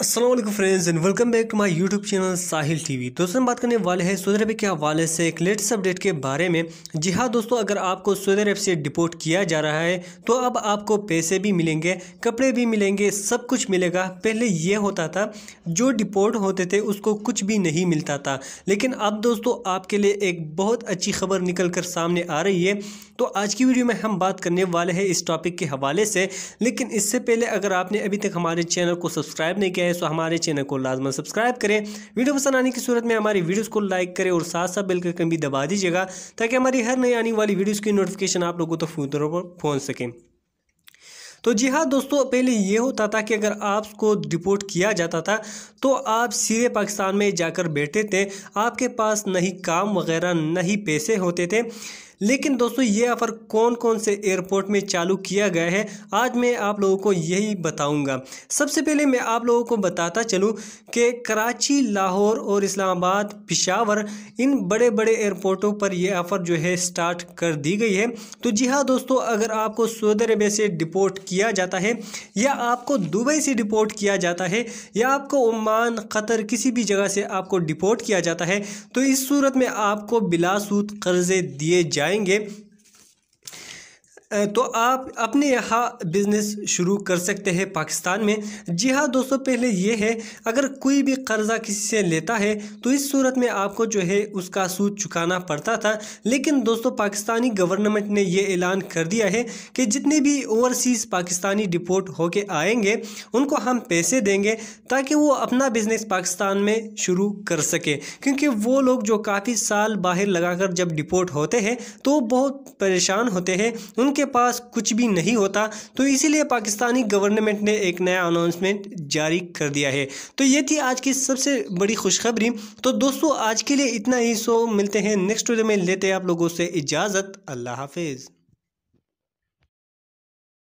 Aslam friends and welcome back to my YouTube channel Sahil TV दोस्तों हम बात करने वाले हैं सऊदी अरब के हवाले से एक लेटेस्ट अपडेट के बारे में जी हाँ दोस्तों अगर आपको सऊदी अरब से डिपोर्ट किया जा रहा है तो अब आपको पैसे भी मिलेंगे कपड़े भी मिलेंगे सब कुछ मिलेगा पहले ये होता था जो डिपोर्ट होते थे उसको कुछ भी नहीं मिलता था लेकिन अब दोस्तों आपके लिए एक बहुत अच्छी खबर निकल कर सामने आ रही है तो आज की वीडियो में हम बात करने वाले हैं इस टॉपिक के हवाले से लेकिन इससे पहले अगर आपने अभी तक हमारे चैनल को सब्सक्राइब नहीं किया है सो हमारे चैनल को लाजमन सब्सक्राइब करें वीडियो पसंद आने की सूरत में हमारी वीडियोज़ को लाइक करें और साथ साथ बेल कन भी दबा दीजिएगा ताकि हमारी हर नई आने वाली वीडियोज़ की नोटिफिकेशन आप लोगों तक तो पर पहुँच सकें तो जी हाँ दोस्तों पहले ये होता था कि अगर आपको डिपोर्ट किया जाता था तो आप सीधे पाकिस्तान में जाकर बैठे थे आपके पास नहीं काम वगैरह नहीं पैसे होते थे लेकिन दोस्तों ये ऑफ़र कौन कौन से एयरपोर्ट में चालू किया गया है आज मैं आप लोगों को यही बताऊंगा सबसे पहले मैं आप लोगों को बताता चलूँ कि कराची लाहौर और इस्लामाबाद पिशावर इन बड़े बड़े एयरपोर्टों पर यह ऑफ़र जो है स्टार्ट कर दी गई है तो जी हाँ दोस्तों अगर आपको सऊदी अरबिया से डिपोर्ट किया जाता है या आपको दुबई से डिपोर्ट किया जाता है या आपको ओमान कतर किसी भी जगह से आपको डिपोर्ट किया जाता है तो इस सूरत में आपको बिलासूद कर्ज़े दिए जाए जाएंगे तो आप अपने यहाँ बिज़नेस शुरू कर सकते हैं पाकिस्तान में जी हाँ दोस्तों पहले ये है अगर कोई भी कर्ज़ा किसी से लेता है तो इस सूरत में आपको जो है उसका सूद चुकाना पड़ता था लेकिन दोस्तों पाकिस्तानी गवर्नमेंट ने यह ऐलान कर दिया है कि जितने भी ओवरसीज़ पाकिस्तानी डिपोर्ट होके आएंगे उनको हम पैसे देंगे ताकि वो अपना बिज़नेस पाकिस्तान में शुरू कर सके क्योंकि वो लोग जो काफ़ी साल बाहर लगाकर जब डिपोर्ट होते हैं तो बहुत परेशान होते हैं उन उनके पास कुछ भी नहीं होता तो इसीलिए पाकिस्तानी गवर्नमेंट ने एक नया अनाउंसमेंट जारी कर दिया है तो ये थी आज की सबसे बड़ी खुशखबरी तो दोस्तों आज के लिए इतना ही सो मिलते हैं नेक्स्ट वीडियो में लेते हैं आप लोगों से इजाज़त अल्लाह हाफिज़